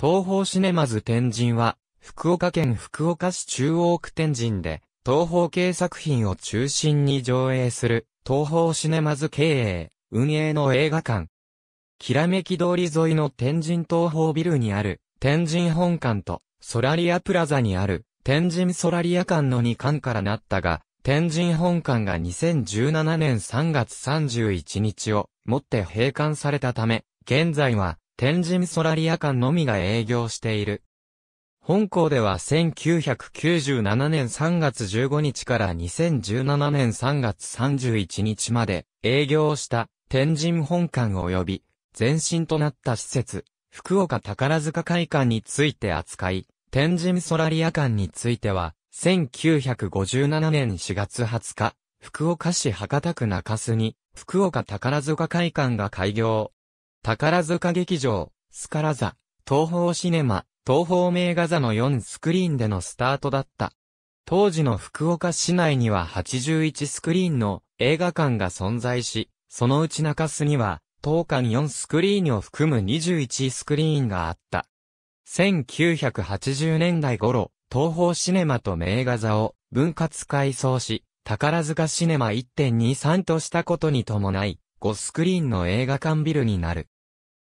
東方シネマズ天神は、福岡県福岡市中央区天神で、東方系作品を中心に上映する、東方シネマズ経営、運営の映画館。きらめき通り沿いの天神東方ビルにある、天神本館と、ソラリアプラザにある、天神ソラリア館の2館からなったが、天神本館が2017年3月31日をもって閉館されたため、現在は天神ソラリア館のみが営業している。本校では1997年3月15日から2017年3月31日まで営業した天神本館及び前身となった施設、福岡宝塚会館について扱い、天神ソラリア館については1957年4月20日、福岡市博多区中洲に福岡宝塚会館が開業、宝塚劇場、スカラ座、東方シネマ、東方名画座の4スクリーンでのスタートだった。当時の福岡市内には81スクリーンの映画館が存在し、そのうち中洲には、当館4スクリーンを含む21スクリーンがあった。1980年代頃、東方シネマと名画座を分割改装し、宝塚シネマ1.23としたことに伴い、5スクリーンの映画館ビルになる。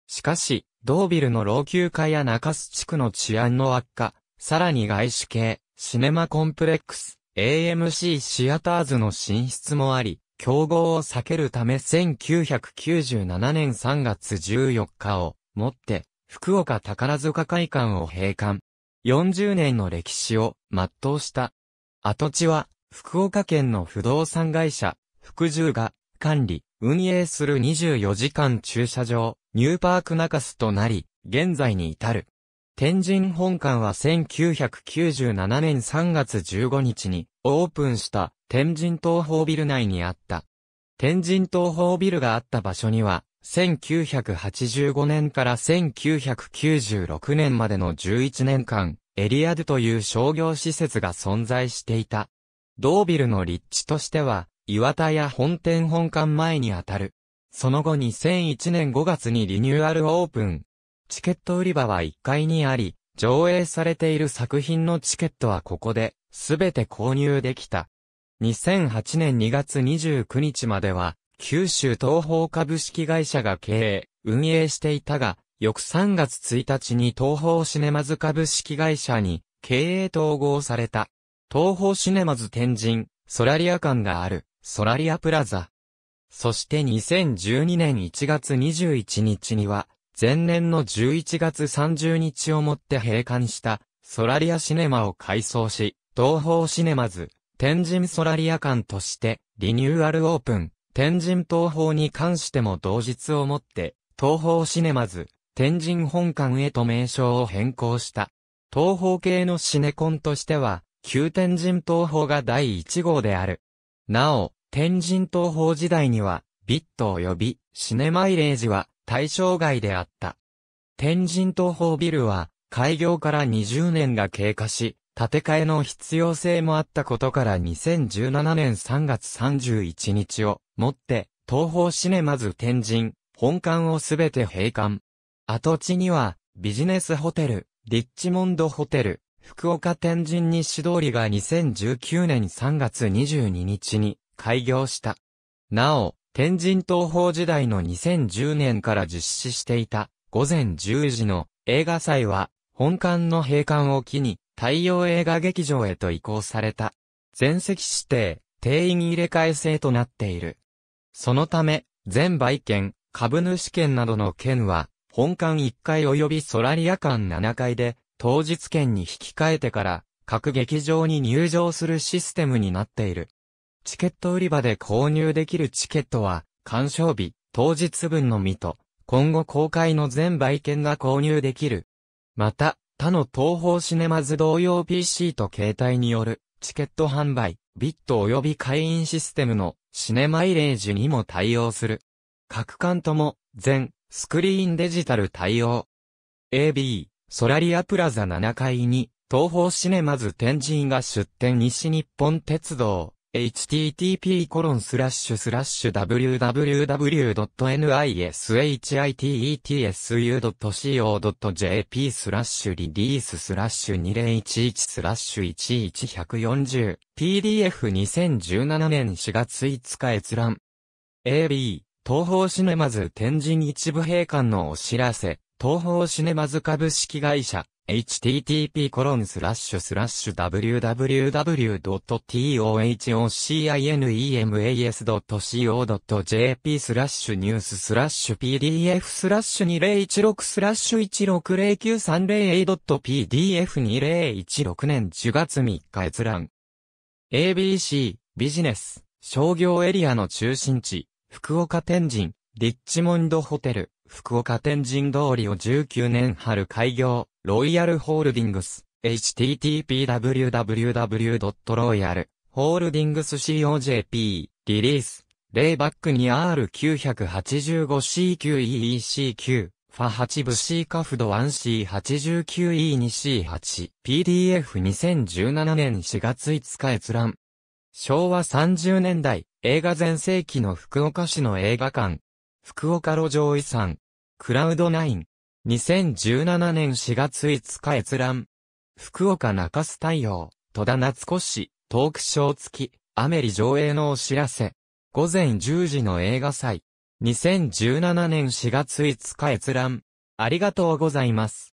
しかし、ドービルの老朽化や中洲地区の治安の悪化、さらに外資系、シネマコンプレックス、AMC シアターズの進出もあり、競合を避けるため1997年3月14日をもって、福岡宝塚会館を閉館。40年の歴史を全うした。跡地は、福岡県の不動産会社、福住が管理、運営する24時間駐車場、ニューパーク中洲となり、現在に至る。天神本館は1997年3月15日にオープンした天神東宝ビル内にあった。天神東宝ビルがあった場所には、1985年から1996年までの11年間、エリアドという商業施設が存在していた。同ビルの立地としては、岩田屋本店本館前にあたる。その後2001年5月にリニューアルオープン。チケット売り場は1階にあり、上映されている作品のチケットはここで、すべて購入できた。2008年2月29日までは、九州東方株式会社が経営、運営していたが、翌3月1日に東方シネマズ株式会社に、経営統合された。東方シネマズ天神、ソラリア館がある、ソラリアプラザ。そして2012年1月21日には、前年の11月30日をもって閉館したソラリアシネマを改装し、東方シネマズ、天神ソラリア館としてリニューアルオープン、天神東方に関しても同日をもって、東方シネマズ、天神本館へと名称を変更した。東方系のシネコンとしては、旧天神東方が第1号である。なお、天神東宝時代には、ビット及びシネマイレージは対象外であった。天神東宝ビルは、開業から20年が経過し、建て替えの必要性もあったことから2017年3月31日をもって、東方シネマズ天神、本館をすべて閉館。跡地には、ビジネスホテル、リッチモンドホテル、福岡天神西通りが2019年3月22日に開業した。なお、天神東宝時代の2010年から実施していた午前10時の映画祭は本館の閉館を機に太陽映画劇場へと移行された。全席指定、定員入れ替え制となっている。そのため、全売券、株主券などの券は、本館1階及びソラリア館7階で、当日券に引き換えてから、各劇場に入場するシステムになっている。チケット売り場で購入できるチケットは、鑑賞日、当日分のみと、今後公開の全売券が購入できる。また、他の東方シネマズ同様 PC と携帯による、チケット販売、ビット及び会員システムのシネマイレージにも対応する。各館とも、全、スクリーンデジタル対応。AB、ソラリアプラザ7階に、東方シネマズ天神が出展西日本鉄道、h t t p w w w n i s h i t e t s u c o j p スラッシュリリーススラッシュ2011スラッシュ 11140PDF2017 年4月5日閲覧 AB 東方シネマズ天神一部閉館のお知らせ東方シネマズ株式会社 http://www.tohocinemas.co.jp スラッシュニューススラッシュ pdf スラッシュ2016スラッシュ 160930a.pdf2016 年10月3日閲覧。ABC、ビジネス、商業エリアの中心地、福岡天神、リッチモンドホテル、福岡天神通りを19年春開業。ロイヤルホールディングス、http://www.royalholdings.cojp、リリース、レイバックに R985C9EECQ、ファ 8VC カフド 1C89E2C8、PDF2017 年4月5日閲覧。昭和30年代、映画全盛期の福岡市の映画館、福岡路上遺産、クラウド9、2017年4月5日閲覧。福岡中洲太陽、戸田夏子氏、トークショー付き、アメリ上映のお知らせ。午前10時の映画祭。2017年4月5日閲覧。ありがとうございます。